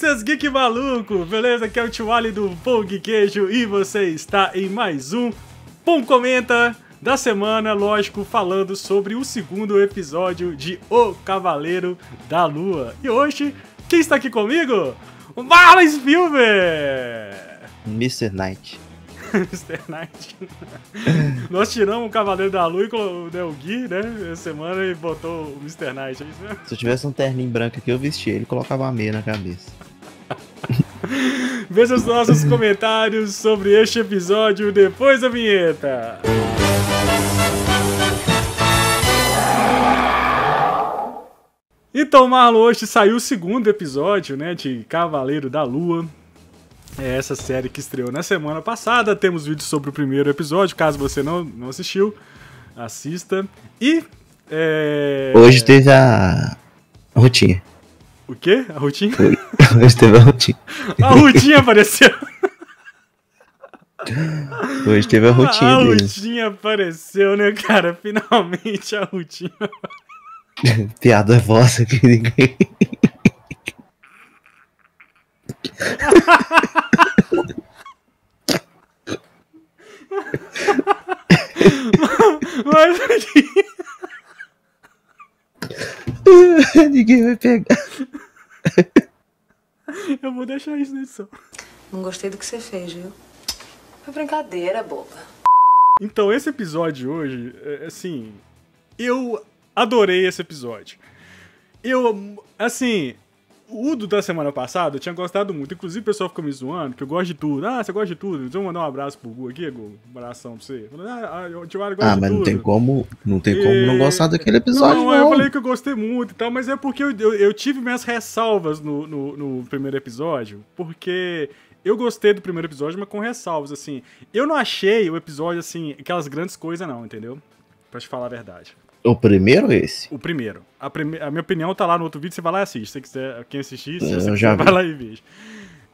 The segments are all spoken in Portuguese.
seus geek maluco, beleza? Aqui é o Tio Ali do Pão Queijo e você está em mais um Pão Comenta da semana, lógico, falando sobre o segundo episódio de O Cavaleiro da Lua. E hoje, quem está aqui comigo? O Marlon Spielberg! Mr. Knight. Mr. Knight. Nós tiramos o Cavaleiro da Lua e né, o Del Gui, né? Essa semana e botou o Mr. Knight. É isso mesmo? Se eu tivesse um terninho branco aqui, eu vestia ele colocava a meia na cabeça. Veja os nossos comentários sobre este episódio depois da vinheta. Então, Marlon, hoje saiu o segundo episódio né, de Cavaleiro da Lua. É essa série que estreou na semana passada. Temos vídeos sobre o primeiro episódio, caso você não, não assistiu, assista. E. É... Hoje teve a rotinha. O quê? A Rutinha? Hoje teve a Rutinha. A Rutinha apareceu. Hoje teve a Rutinha. A rotina Rutinha apareceu, né, cara? Finalmente a Rutinha. Piada vossa que ninguém. mas, mas... Ninguém vai pegar. Eu vou deixar isso na edição. Não gostei do que você fez, viu? Foi brincadeira, boba. Então, esse episódio hoje, é, é, assim, eu adorei esse episódio. Eu, assim, o do da semana passada eu tinha gostado muito. Inclusive, o pessoal ficou me zoando, que eu gosto de tudo. Ah, você gosta de tudo? Vamos mandar um abraço pro Gu aqui, Gu. Um abração pra você. Ah, ah, ah mas não tem como. Não tem como não gostar daquele episódio. Não, não, eu falei que eu gostei muito e tal, mas é porque eu, eu, tive minhas ressalvas no, no, no primeiro episódio, porque eu gostei do primeiro episódio, mas com ressalvas, assim. Eu não achei o episódio, assim, aquelas grandes coisas, não, entendeu? Pra te falar a verdade. O primeiro é esse? O primeiro. A, prime... a, minha opinião tá lá no outro vídeo, você vai lá e assiste. Se quiser, quem assistir, se você quiser, vai lá e veja.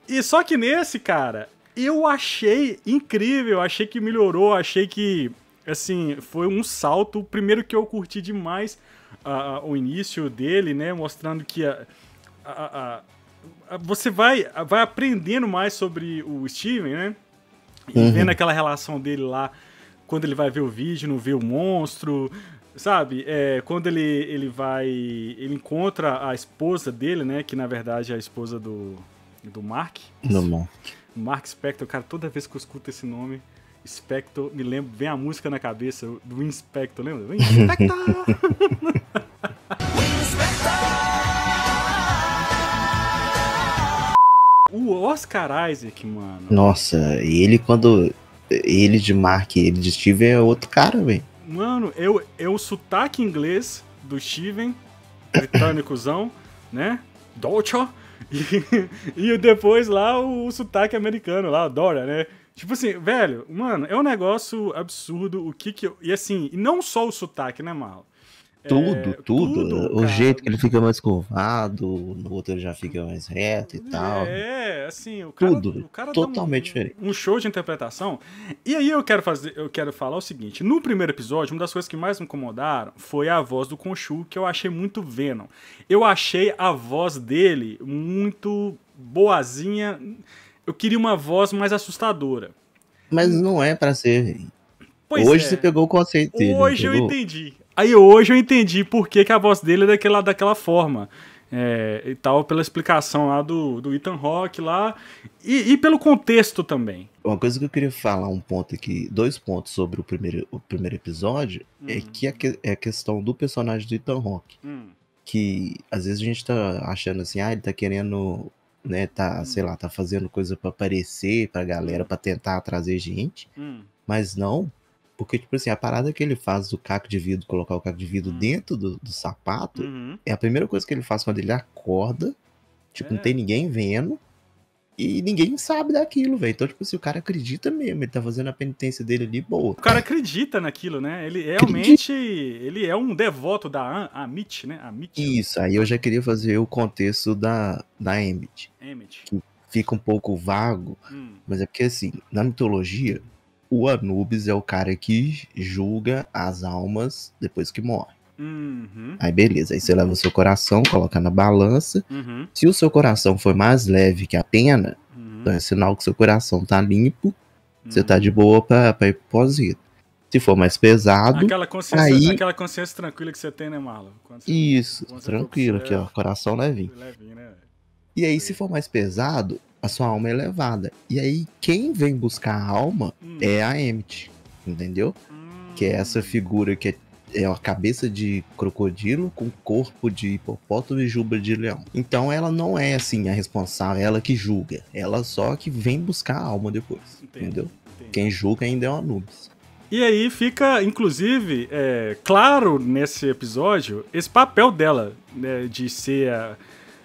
E só que nesse, cara, eu achei incrível, achei que melhorou, achei que, assim, foi um salto. O primeiro que eu curti demais o início dele, né? Mostrando que a, a, você vai, vai aprendendo mais sobre o Steven, né? E uhum. vendo aquela relação dele lá, quando ele vai ver o vídeo, não vê o monstro, Sabe, é, quando ele, ele vai. Ele encontra a esposa dele, né? Que na verdade é a esposa do. Do Mark. Do Mark. Mark Spector, cara, toda vez que eu escuto esse nome, Spector, me lembro, vem a música na cabeça do Inspector, lembra? Inspector! o Oscar Isaac, mano. Nossa, e ele quando. Ele de Mark ele de Steve é outro cara, velho. Mano, eu, eu sotaque inglês do Steven, britânicozão, né? Dolce. E, e depois lá o, o sotaque americano lá, Dora, né? Tipo assim, velho, mano, é um negócio absurdo o que que eu... E assim, e não só o sotaque, né, Marlon? Tudo, é, tudo. tudo. Né? O cara. jeito que ele fica mais curvado, no outro ele já fica mais reto e tal. É, assim, o cara, tudo, o cara totalmente um, diferente. Um show de interpretação. E aí eu quero fazer, eu quero falar o seguinte, no primeiro episódio, uma das coisas que mais me incomodaram foi a voz do Conchu, que eu achei muito Venom. Eu achei a voz dele muito boazinha. Eu queria uma voz mais assustadora. Mas não é para ser, Pois Hoje é. você pegou o conceito dele. Hoje eu entendi. Aí hoje eu entendi por que, que a voz dele é daquela, daquela forma. É, e tal, pela explicação lá do, do Ethan Hawke lá, e, e, pelo contexto também. Uma coisa que eu queria falar, um ponto aqui, dois pontos sobre o primeiro, o primeiro episódio, é uhum. é que a, é a questão do personagem do Ethan Hawke. Uhum. Que às vezes a gente tá achando assim, ah, ele tá querendo, né, tá, uhum. sei lá, tá fazendo coisa para aparecer pra galera, hum. para tentar trazer gente. Hum. Mas não, porque, tipo assim, a parada que ele faz do caco de vidro, colocar o caco de vidro uhum. dentro do, do sapato, uhum. é a primeira coisa que ele faz quando ele acorda. Tipo, é. não tem ninguém vendo. E ninguém sabe daquilo, velho. Então, tipo assim, o cara acredita mesmo. Ele tá fazendo a penitência dele ali, boa. O cara acredita naquilo, né? Ele realmente. Ele é um devoto da Amit, né? Amit. Né? Isso, aí eu já queria fazer o contexto da, da Amit Amit Que fica um pouco vago, hum. mas é porque, assim, na mitologia, o Anubis é o cara que julga as almas depois que morre. Uhum. Aí beleza, aí você leva o seu coração, coloca na balança. Uhum. Se o seu coração for mais leve que a pena, uhum. então é sinal que seu coração tá limpo, você tá uhum. de boa pra, pra ir pro pós Se for mais pesado. Aquela consciência, aí... aquela consciência tranquila que você tem, né, Marlon? Você... Isso, tranquilo, aqui, ó. Coração levinho. levinho né? E aí, se for mais pesado, a sua alma é elevada. E aí, quem vem buscar a alma hum. é a Emmet, entendeu? Hum. Que é essa figura que é, é a cabeça de crocodilo com corpo de hipopótamo e juba de leão. Então ela não é assim a responsável, ela que julga. Ela só que vem buscar a alma depois, Entendi. entendeu? Entendi. Quem julga ainda é o Anubis. E aí fica, inclusive, é, claro nesse episódio, esse papel dela, né, de ser a,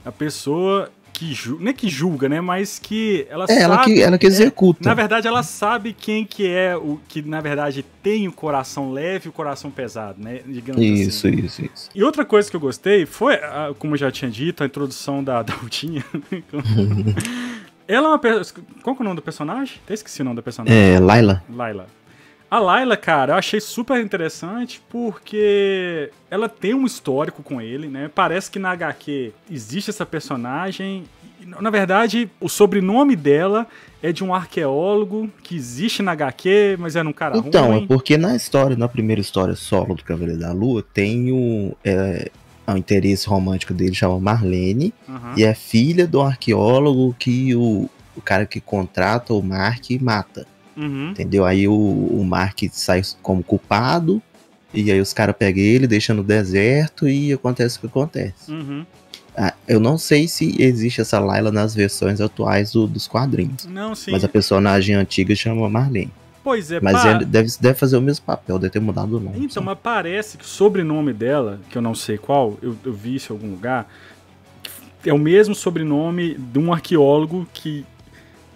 a pessoa que julga, não é que julga, né? Mas que ela é, sabe. Ela que, ela que é, executa. É, na verdade, ela sabe quem que é o que, na verdade, tem o coração leve e o coração pesado, né? Digamos assim. isso, assim. isso, isso. E outra coisa que eu gostei foi, como eu já tinha dito, a introdução da Daltinha. ela é uma. Qual é o nome do personagem? Até esqueci o nome da personagem. É, Laila. Laila. A Layla, cara, eu achei super interessante porque ela tem um histórico com ele, né? Parece que na HQ existe essa personagem. Na verdade, o sobrenome dela é de um arqueólogo que existe na HQ, mas é um cara então, ruim. Então, é porque na história, na primeira história solo do Cavaleiro da Lua, tem o, é, o interesse romântico dele, chama Marlene, uhum. e é filha do arqueólogo que o, o cara que contrata o Mark mata. Uhum. Entendeu? Aí o, o Mark sai como culpado, e aí os caras pegam ele, deixam no deserto e acontece o que acontece. Uhum. Ah, eu não sei se existe essa Layla nas versões atuais do, dos quadrinhos. Não, sim. Mas a personagem antiga chama Marlene. Pois é, Mas pa... deve, deve fazer o mesmo papel, deve ter mudado o nome. Então, sabe? mas parece que o sobrenome dela, que eu não sei qual, eu, eu vi isso em algum lugar, é o mesmo sobrenome de um arqueólogo que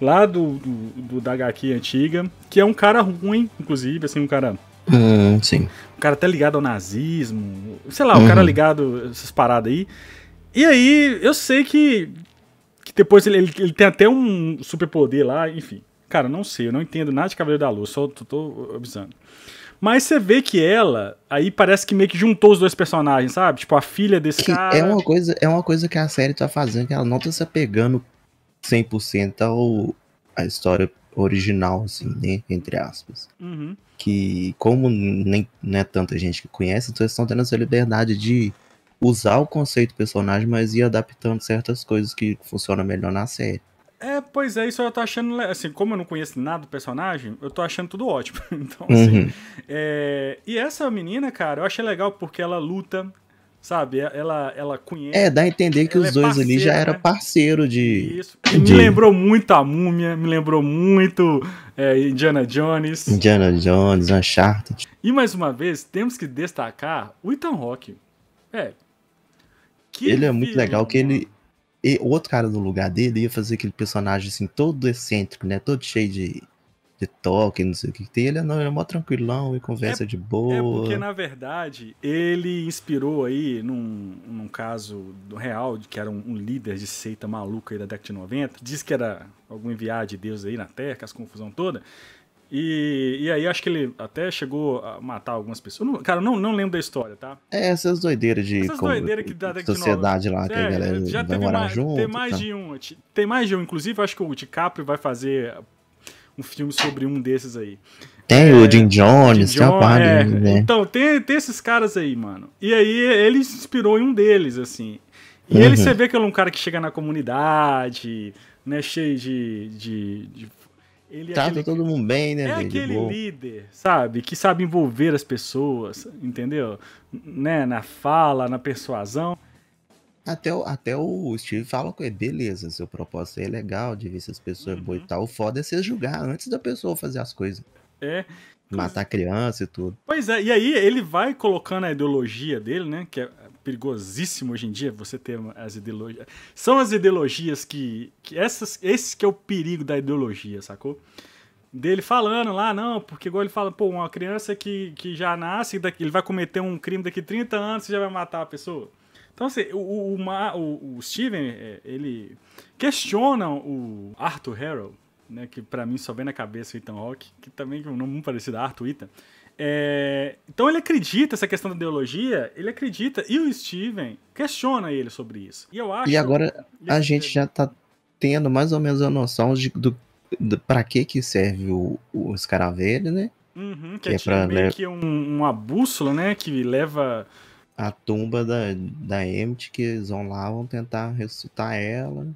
lá do, do, do da HQ antiga, que é um cara ruim, inclusive, assim, um cara Hum, sim. um cara até ligado ao nazismo. Sei lá, uhum. cara ligado essas paradas aí. E aí, eu sei que, que depois ele, ele, ele tem até um superpoder lá, enfim. Cara, não sei, eu não entendo nada de Cavaleiro da Lua, só tô, tô avisando. Mas você vê que ela, aí parece que meio que juntou os dois personagens, sabe? Tipo, a filha desse que é cara. É uma, coisa, é uma coisa que a série tá fazendo, que ela não tá se apegando 100% ao, a história original, assim, né? Entre aspas. Uhum. Que, como nem não é tanta gente que conhece, então eles estão tendo essa liberdade de usar o conceito do personagem, mas ir adaptando certas coisas que funcionam melhor na série. É, pois é, isso eu tô achando. Assim, como eu não conheço nada do personagem, eu tô achando tudo ótimo. Então, assim. Uhum. É, e essa menina, cara, eu achei legal porque ela luta, sabe? Ela, ela conhece. É, dá a entender que os é dois parceiro, ali já era né? parceiro de. Isso. E de... me lembrou muito a múmia, me lembrou muito é, Indiana Jones. Indiana Jones, Uncharted. E mais uma vez, temos que destacar o Ethan Rock. É. Que ele é muito filho, legal, que ele. E outro cara no lugar dele ia fazer aquele personagem assim, todo excêntrico, né? Todo cheio de de toque, não sei o que, tem. Ele é é mó tranquilão e conversa é, de boa. É porque, na verdade, ele inspirou aí num, num caso do real, que era um, um, líder de seita maluca aí da década de 90. Diz que era algum enviado de Deus aí na Terra, com essa confusão toda. E, e aí acho que ele até chegou a matar algumas pessoas. cara, não, não lembro da história, tá? É, essas doideiras de essas doideiras que da sociedade lá, é, que a é, galera já vai teve morar mais, junto. Tem mais tá? de um. Tem mais de um. Inclusive, acho que o DiCaprio vai fazer um filme sobre um desses aí. Tem é, o Jim Jones, Jim John, tem é, né? Então, tem, tem esses caras aí, mano. E aí ele se inspirou em um deles, assim. E uhum. ele, você vê que ele é um cara que chega na comunidade, né, cheio de... de, de... ele é Trata aquele... todo mundo bem, né? É dele, aquele líder, sabe? Que sabe envolver as pessoas, entendeu? Né? Na fala, na persuasão. Até o, até o Steve fala com ele, beleza, seu propósito é legal de ver se as pessoas é uhum. boas e tal. O foda é você julgar antes da pessoa fazer as coisas. É. Matar mas... criança e tudo. Pois é, e aí ele vai colocando a ideologia dele, né? Que é perigosíssimo hoje em dia você ter as ideologias. São as ideologias que. que essas, esse que é o perigo da ideologia, sacou? dele falando lá, não, porque igual ele fala, pô, uma criança que, que já nasce, ele vai cometer um crime daqui 30 anos, e já vai matar a pessoa. Então, assim, o, o, o, o Steven, é, ele questiona o Arthur Harrow, né, que para mim só vem na cabeça o Ethan Hawke, que também é um nome muito parecido a Arthur Ethan. É, então ele acredita essa questão da ideologia, ele acredita, e o Steven questiona ele sobre isso. E eu acho. E agora a gente já tá tendo mais ou menos a noção de, do, do para que que serve o, o escaravelho, né? Uhum, que, que é, é pra, é meio que um, uma bússola, né, que leva a tumba da, da Emmett, que eles vão lá, vão tentar ressuscitar ela.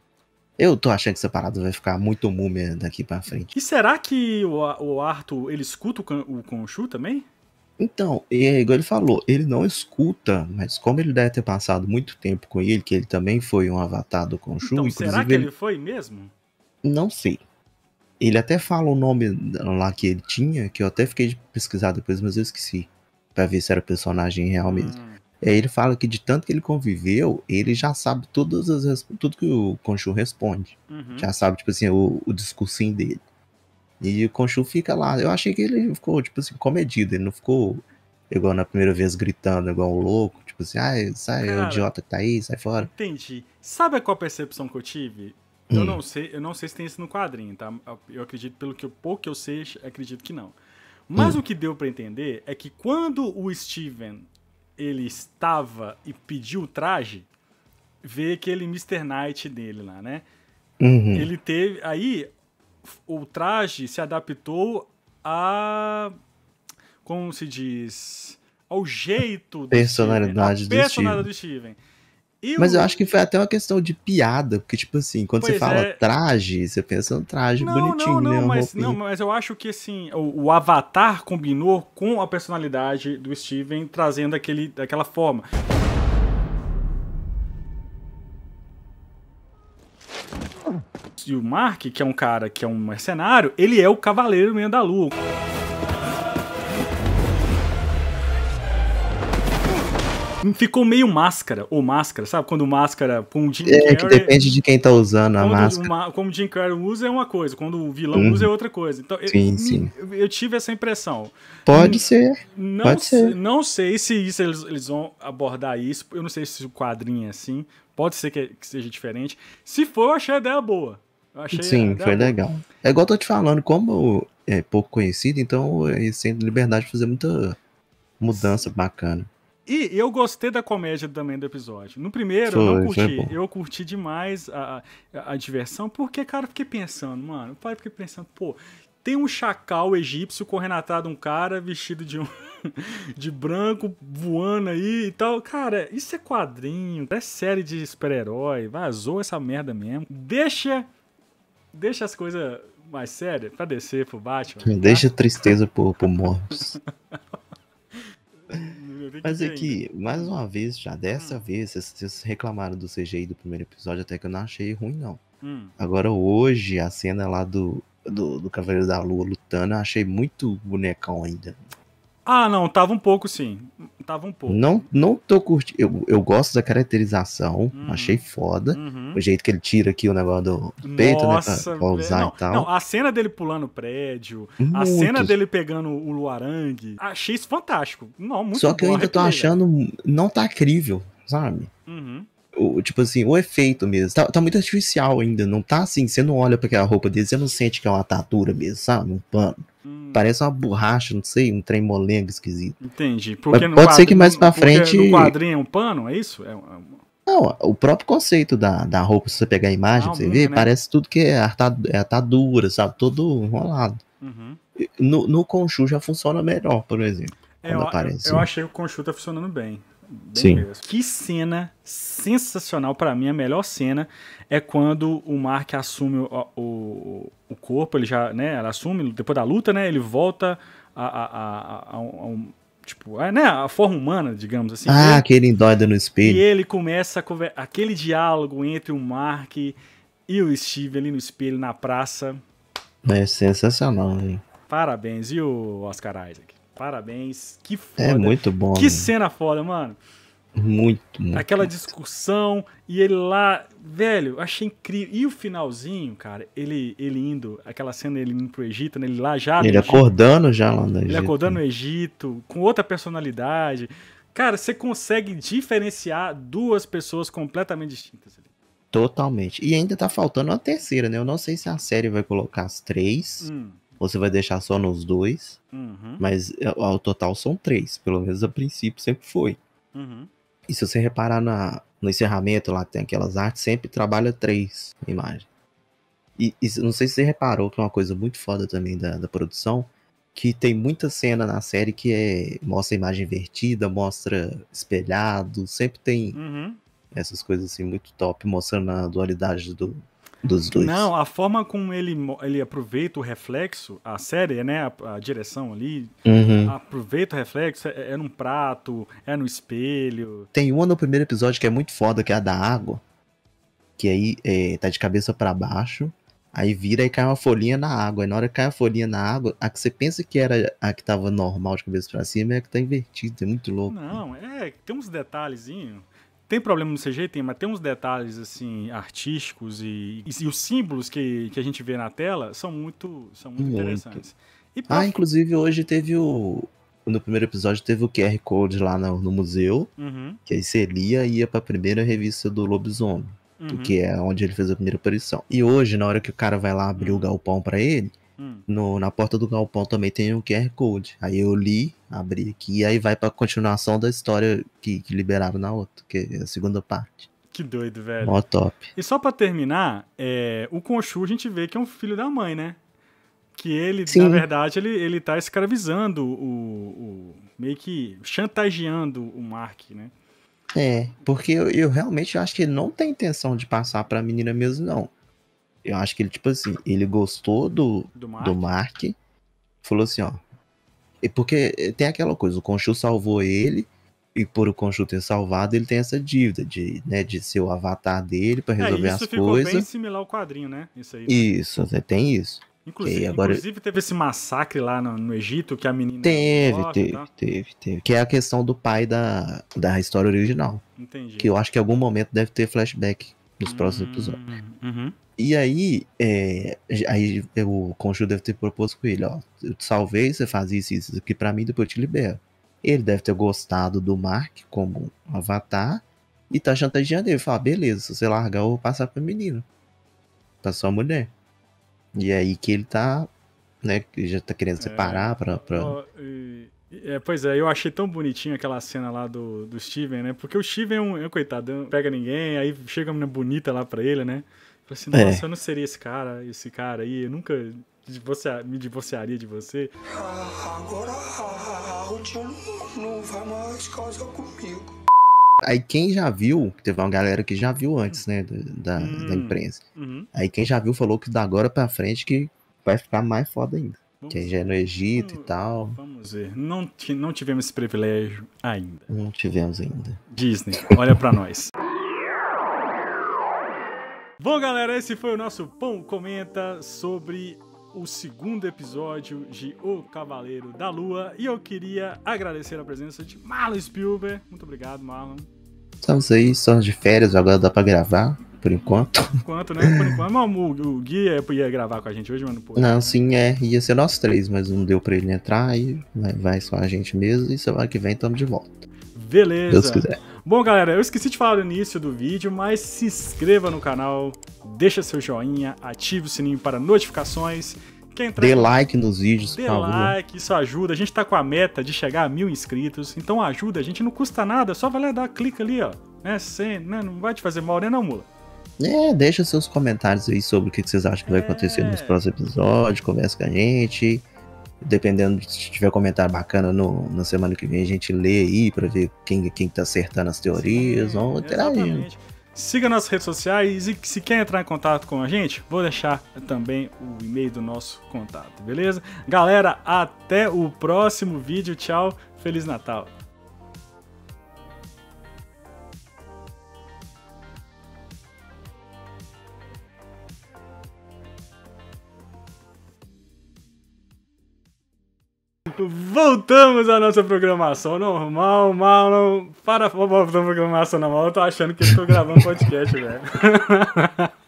Eu tô achando que essa parada vai ficar muito múmia daqui pra frente. E será que o, o Arthur, ele escuta o, o Conchu também? Então, é igual ele falou, ele não escuta, mas como ele deve ter passado muito tempo com ele, que ele também foi um avatar do Conchu, então, inclusive... será que ele foi mesmo? Não sei. Ele até fala o nome lá que ele tinha, que eu até fiquei de pesquisar depois, mas eu esqueci. Pra ver se era personagem real mesmo. Hum. É, ele fala que de tanto que ele conviveu, ele já sabe todas as tudo que o Conchu responde. Uhum. Já sabe, tipo assim, o, o discursinho dele. E o Conchu fica lá. Eu achei que ele ficou, tipo assim, comedido. Ele não ficou igual na primeira vez gritando, igual um louco. Tipo assim, ah, sai, é Cara, é o idiota que tá aí, sai fora. Entendi. Sabe qual a percepção que eu tive? Eu hum. não sei, eu não sei se tem isso no quadrinho, tá? Eu acredito, pelo que eu, pouco que eu sei, acredito que não. Mas hum. o que deu para entender é que quando o Steven ele estava e pediu o traje, vê aquele é Mr. Knight dele lá, né? Uhum. Ele teve. Aí o traje se adaptou a. Como se diz? Ao jeito personalidade do Steven. personalidade Steven. Do Steven. Mas eu acho que foi até uma questão de piada, porque, tipo assim, quando pois você fala é... traje, você pensa no traje não, bonitinho, não, né, não, né? Mas, não, mas eu acho que, assim, o, o, avatar combinou com a personalidade do Steven, trazendo aquele, aquela forma. E o Mark, que é um cara que é um mercenário, ele é o cavaleiro meio da lua. Ficou meio máscara, ou máscara, sabe? Quando máscara com o Jim Carrey... É, que depende de quem tá usando a máscara. como o Jim Carrey usa é uma coisa, quando o vilão uhum. usa é outra coisa. Então, sim, eu, sim. eu tive essa impressão. Pode hum, ser, não pode ser. Não sei se isso, eles, eles vão abordar isso, eu não sei se o quadrinho é assim, pode ser que, que seja diferente. Se for, eu achei a ideia boa. Achei Sim, foi legal. É igual eu tô te falando, como é pouco conhecido, então eu sendo liberdade de fazer muita mudança bacana. E eu gostei da comédia também do episódio. No primeiro, Foi, eu não é curti. É eu curti demais a, a, a, diversão, porque, cara, eu fiquei pensando, mano. Eu fiquei pensando, pô, tem um chacal egípcio correndo atrás de um cara vestido de um de branco voando aí e tal. Cara, isso é quadrinho, é série de super-herói, vazou essa merda mesmo. Deixa deixa as coisas mais sérias pra descer pro Batman. Deixa tá? tristeza pro, pro Morbius. Mas é que, mais uma vez, já dessa hum. vez, vocês reclamaram do CGI do primeiro episódio, até que eu não achei ruim, não. Hum. Agora, hoje, a cena lá do, do, do Cavaleiro da Lua lutando, eu achei muito bonecão ainda. Ah, não, tava um pouco sim. Tava um pouco. Não, não tô curtindo. Eu, eu gosto da caracterização, uhum. achei foda. Uhum. O jeito que ele tira aqui o negócio do peito, Nossa, né? Pra, pra usar é, não, e tal. Não, a cena dele pulando o prédio, muito. a cena dele pegando o luarangue, achei isso fantástico. Não, muito Só que eu ainda tô achando. É. Não tá crível, sabe? Uhum. O, tipo assim, o efeito mesmo. Tá, tá, muito artificial ainda. Não tá assim, você não olha pra aquela roupa dele, você não sente que é uma tatura mesmo, sabe? Um pano parece uma borracha, não sei, um trem molengo esquisito. Entendi. Porque pode ser que mais pra frente. um quadrinho é um pano, é isso? É, é Não, o próprio conceito da, da roupa, se você pegar a imagem, ah, você ver, né? parece tudo que é, é atadura, sabe? Todo enrolado. Uhum. No, no Conchu já funciona melhor, por exemplo. É, eu, aparece. eu né? achei que o Conchu tá funcionando bem. Bem Sim. Mesmo. Que cena sensacional para mim, a melhor cena é quando o Mark assume o, o, corpo, ele já, né, ela assume, depois da luta, né, ele volta a, a, a, a um, tipo, a, né, a forma humana, digamos assim. Ah, ele, aquele endoida no espelho. E ele começa a aquele diálogo entre o Mark e o Steve ali no espelho, na praça. É sensacional, hein? Parabéns, e o Oscar Isaac? Parabéns, que é foda. É muito bom. Que mano. Né? cena foda, mano. Muito, muito. Aquela discussão e ele lá, velho, achei incrível. E o finalzinho, cara, ele ele indo, aquela cena ele indo pro Egito, né, ele lá já. Ele acordando já lá no Egito. Ele acordando no Egito, com outra personalidade. Cara, você consegue diferenciar duas pessoas completamente distintas ali. Totalmente. E ainda tá faltando uma terceira, né? Eu não sei se a série vai colocar as três. Hum ou você vai deixar só nos dois. Uhum. Mas eh, ao total são três, pelo menos a princípio sempre foi. Uhum. E se você reparar na, no encerramento lá, tem aquelas artes, sempre trabalha três imagens. E, e não sei se você reparou que é uma coisa muito foda também da, da produção, que tem muita cena na série que é, mostra imagem invertida, mostra espelhado, sempre tem uhum. essas coisas assim muito top, mostrando a dualidade do, dos dois. Não, a forma como ele, ele aproveita o reflexo, a série, né? A, a direção ali, uhum. aproveita o reflexo, é, é num prato, é no espelho. Tem uma no primeiro episódio que é muito foda, que é a da água. Que aí é, tá de cabeça para baixo, aí vira e cai uma folhinha na água. E na hora que cai a folhinha na água, a que você pensa que era a que tava normal de cabeça pra cima é a que tá invertida. É muito louco. Não, é, tem uns detalhezinhos. Tem problema no CG? Tem, mas tem uns detalhes, assim, artísticos e, e, e os símbolos que, que a gente vê na tela são muito, são muito, muito. interessantes. Ah, inclusive hoje teve o. No primeiro episódio teve o QR Code lá no, no museu, uhum. que aí e ia para a primeira revista do Lobisomem, uhum. que é onde ele fez a primeira aparição. E hoje, na hora que o cara vai lá abrir uhum. o galpão para ele, Hum. No, na porta do galpão também tem um QR Code. Aí eu li, abri aqui, e aí vai pra continuação da história que, que liberaram na outra, que é a segunda parte. Que doido, velho. Mó top. E só pra terminar, é, o Conchu a gente vê que é um filho da mãe, né? Que ele, Sim. na verdade, ele, ele tá escravizando o, o. meio que chantageando o Mark, né? É, porque eu, eu realmente acho que ele não tem intenção de passar pra menina mesmo, não. Eu acho que ele, tipo assim, ele gostou do, do, Mark? Do Mark falou assim, ó. E porque eh, tem aquela coisa, o Conchu salvou ele, e por o Conchu ter salvado, ele tem essa dívida de, né, de ser o avatar dele para é, resolver é, as coisas. Isso ficou bem similar ao quadrinho, né? Isso aí. Né? Isso, tem isso. Inclusive, agora... inclusive, teve esse massacre lá no, no Egito que a menina. Teve, morre, teve, tá? teve, teve. Que é a questão do pai da, da história original. Entendi. Que eu acho que em algum momento deve ter flashback nos hum, próximos episódios. Uhum. E aí, é, aí o cônjuge deve ter proposto com ele, ó, eu te salvei, você faz isso, isso aqui pra mim, depois eu te libero. Ele deve ter gostado do Mark como um avatar e tá chantageando ele. Fala, beleza, se você largar, eu vou passar pra menino? Pra sua mulher. E é aí que ele tá, né, já tá querendo é, separar é, pra... pra... Ó, É, pois é, eu achei tão bonitinho aquela cena lá do, do Steven, né? Porque o Steven é um, é um coitado, não pega ninguém, aí chega uma menina bonita lá pra ele, né? Tipo assim, é. nossa, é. eu não seria esse cara, esse cara aí, eu nunca divorcia, me divorciaria de você. agora a não vai mais casar comigo. Aí quem já viu, teve uma galera que já viu antes, né, da, hum, da imprensa. Uhum. Aí quem já viu falou que da agora pra frente que vai ficar mais foda ainda. Vamos que já é no Egito vamos, e tal. Vamos ver. Não, não tivemos esse privilégio ainda. Não tivemos ainda. Disney, olha pra nós. Bom, galera, esse foi o nosso Pão Comenta sobre o segundo episódio de O Cavaleiro da Lua. E eu queria agradecer a presença de Marlon Spielberg. Muito obrigado, Marlon. Estamos aí, estamos de férias, agora dá pra gravar, por enquanto. Por enquanto, né? Por enquanto. Mas o Gui é, ia, gravar com a gente hoje, mano. Pô. Não, sim, é. Ia ser nós três, mas não deu pra ele entrar, aí vai, vai só a gente mesmo. E semana que vem estamos de volta. Beleza. Deus quiser. Bom, galera, eu esqueci de falar no início do vídeo, mas se inscreva no canal, deixa seu joinha, ative o sininho para notificações. Quem entrar, dê like nos vídeos, dê por like, isso ajuda. A gente tá com a meta de chegar a mil inscritos, então ajuda. A gente não custa nada, só vai lá dar clique ali, ó. Né, sem, né, não vai te fazer mal, né, não, mula? É, deixa seus comentários aí sobre o que vocês acham que vai é. acontecer nos próximos episódios, conversa com a gente. Dependendo se tiver comentário bacana no, na semana que vem, a gente lê aí para ver quem, quem tá acertando as teorias. Sim, vamos interagir. Siga nossas redes sociais e se quer entrar em contato com a gente, vou deixar também o e-mail do nosso contato, beleza? Galera, até o próximo vídeo. Tchau, Feliz Natal! Voltamos à nossa programação normal, mal, não. Para, voltamos à programação normal. Eu tô achando que eu tô gravando podcast, velho.